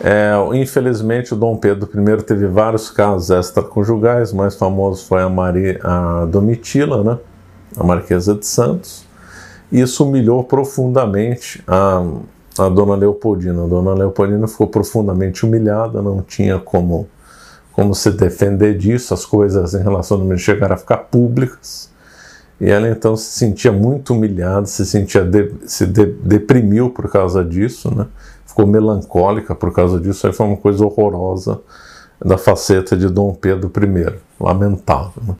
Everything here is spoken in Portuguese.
É, infelizmente, o Dom Pedro I teve vários casos extraconjugais, o mais famoso foi a, Maria, a Domitila, né? a Marquesa de Santos. Isso humilhou profundamente a, a Dona Leopoldina. A Dona Leopoldina ficou profundamente humilhada, não tinha como, como se defender disso, as coisas em relação relacionamento chegaram a ficar públicas. E ela então se sentia muito humilhada, se sentia de, se de, deprimiu por causa disso, né? Ficou melancólica por causa disso. Aí foi uma coisa horrorosa da faceta de Dom Pedro I, lamentável. Né?